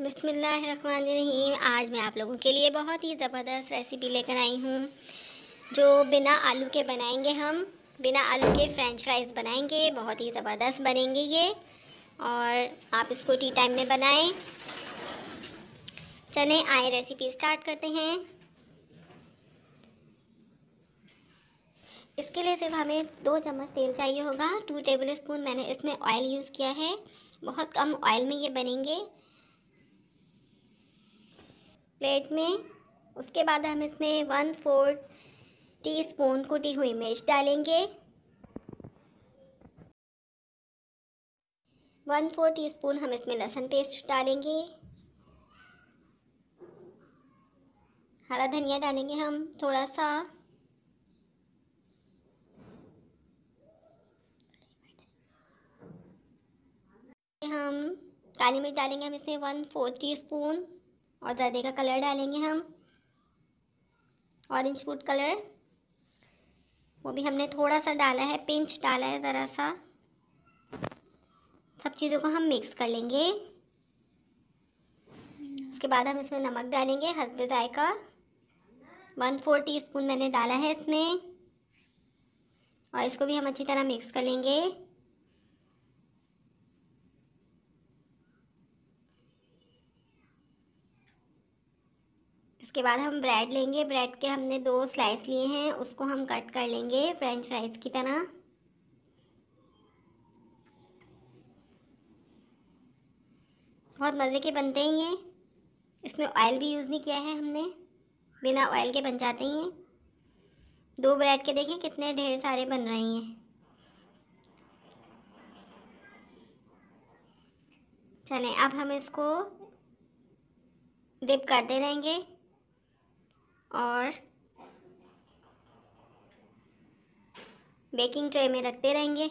बसमीम आज मैं आप लोगों के लिए बहुत ही ज़बरदस्त रेसिपी लेकर आई हूँ जो बिना आलू के बनाएंगे हम बिना आलू के फ्रेंच फ्राइज़ बनाएंगे बहुत ही ज़बरदस्त बनेंगे ये और आप इसको टी टाइम में बनाएं चलें आए रेसिपी स्टार्ट करते हैं इसके लिए सिर्फ हमें दो चम्मच तेल चाहिए होगा टू टेबल स्पून मैंने इसमें ऑयल यूज़ किया है बहुत कम ऑयल में ये बनेंगे प्लेट में उसके बाद हम इसमें वन फोर टी स्पून कुटी हुई मिर्च डालेंगे वन फोर टी स्पून हम इसमें लहसुन पेस्ट डालेंगे हरा धनिया डालेंगे हम थोड़ा सा हम काली मिर्च डालेंगे हम इसमें वन फोर टी स्पून और जर्दे का कलर डालेंगे हम ऑरेंज फूड कलर वो भी हमने थोड़ा सा डाला है पिंच डाला है ज़रा सा सब चीज़ों को हम मिक्स कर लेंगे उसके बाद हम इसमें नमक डालेंगे हसब जायका वन फोर टी स्पून मैंने डाला है इसमें और इसको भी हम अच्छी तरह मिक्स कर लेंगे इसके बाद हम ब्रेड लेंगे ब्रेड के हमने दो स्लाइस लिए हैं उसको हम कट कर लेंगे फ्रेंच फ्राइज़ की तरह बहुत मज़े के बनते हैं ये इसमें ऑयल भी यूज़ नहीं किया है हमने बिना ऑयल के बन जाते हैं दो ब्रेड के देखें कितने ढेर सारे बन रहे हैं चलें अब हम इसको डिप करते रहेंगे और बेकिंग ट्रे में रखते रहेंगे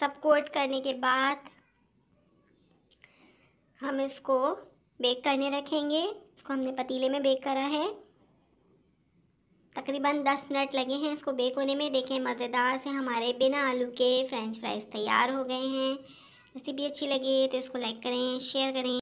सब कोट करने के बाद हम इसको बेक करने रखेंगे इसको हमने पतीले में बेक करा है तकरीबन दस मिनट लगे हैं इसको बेक होने में देखें मज़ेदार से हमारे बिना आलू के फ्रेंच फ्राइज़ तैयार हो गए हैं रेसिपी अच्छी लगी तो इसको लाइक करें शेयर करें